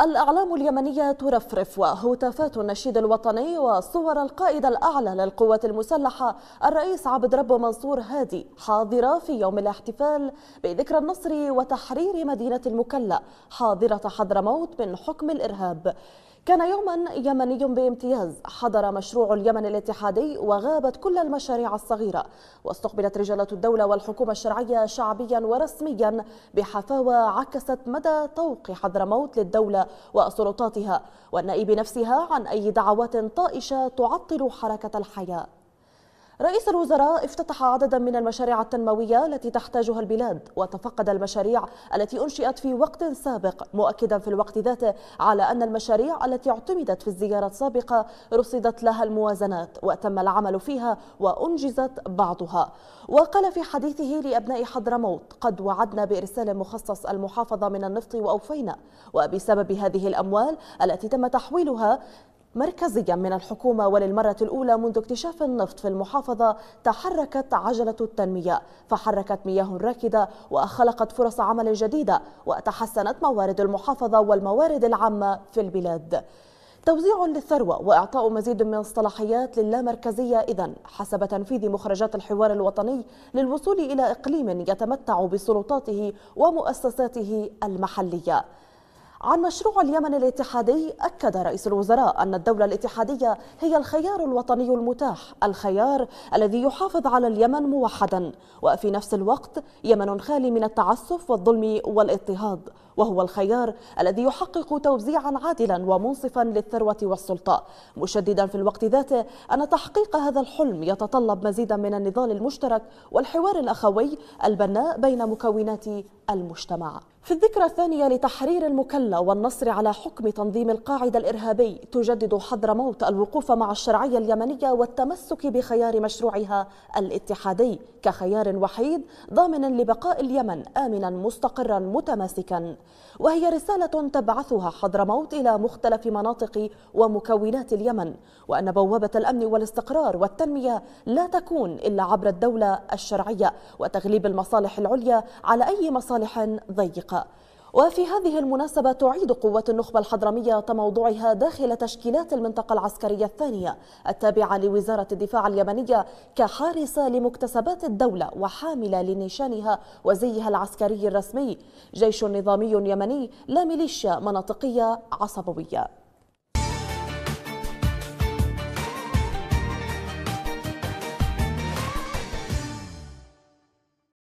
الأعلام اليمنية ترفرف وهتافات النشيد الوطني وصور القائد الأعلى للقوات المسلحة الرئيس عبد ربه منصور هادي حاضرة في يوم الاحتفال بذكرى النصر وتحرير مدينة المكلا حاضرة حضرموت من حكم الإرهاب كان يوما يمني بامتياز حضر مشروع اليمن الاتحادي وغابت كل المشاريع الصغيرة واستقبلت رجالة الدولة والحكومة الشرعية شعبيا ورسميا بحفاوة عكست مدى طوق حضرموت للدولة وسلطاتها والنائب نفسها عن أي دعوات طائشة تعطل حركة الحياة رئيس الوزراء افتتح عددا من المشاريع التنموية التي تحتاجها البلاد وتفقد المشاريع التي أنشئت في وقت سابق مؤكدا في الوقت ذاته على أن المشاريع التي اعتمدت في الزيارة السابقة رصدت لها الموازنات وتم العمل فيها وأنجزت بعضها وقال في حديثه لأبناء حضرموت قد وعدنا بإرسال مخصص المحافظة من النفط وأوفينا وبسبب هذه الأموال التي تم تحويلها مركزيا من الحكومة وللمرة الأولى منذ اكتشاف النفط في المحافظة تحركت عجلة التنمية فحركت مياه راكدة وخلقت فرص عمل جديدة وتحسنت موارد المحافظة والموارد العامة في البلاد توزيع للثروة وإعطاء مزيد من الصلاحيات للامركزية إذا حسب تنفيذ مخرجات الحوار الوطني للوصول إلى إقليم يتمتع بسلطاته ومؤسساته المحلية عن مشروع اليمن الاتحادي أكد رئيس الوزراء أن الدولة الاتحادية هي الخيار الوطني المتاح الخيار الذي يحافظ على اليمن موحدا وفي نفس الوقت يمن خالي من التعسف والظلم والاضطهاد وهو الخيار الذي يحقق توزيعا عادلا ومنصفا للثروة والسلطة مشددا في الوقت ذاته أن تحقيق هذا الحلم يتطلب مزيدا من النضال المشترك والحوار الأخوي البناء بين مكونات المجتمع في الذكرى الثانية لتحرير المكلا والنصر على حكم تنظيم القاعدة الإرهابي تجدد حضرموت الوقوف مع الشرعية اليمنية والتمسك بخيار مشروعها الاتحادي كخيار وحيد ضامن لبقاء اليمن آمنا مستقرا متماسكا وهي رسالة تبعثها حضرموت إلى مختلف مناطق ومكونات اليمن وأن بوابة الأمن والاستقرار والتنمية لا تكون إلا عبر الدولة الشرعية وتغليب المصالح العليا على أي مصالح ضيقة اللاحقة وفي هذه المناسبة تعيد قوة النخبة الحضرمية تموضعها داخل تشكيلات المنطقة العسكرية الثانية التابعة لوزارة الدفاع اليمنية كحارسة لمكتسبات الدولة وحاملة لنيشانها وزيها العسكري الرسمي جيش نظامي يمني لا ميليشيا مناطقية عصبوية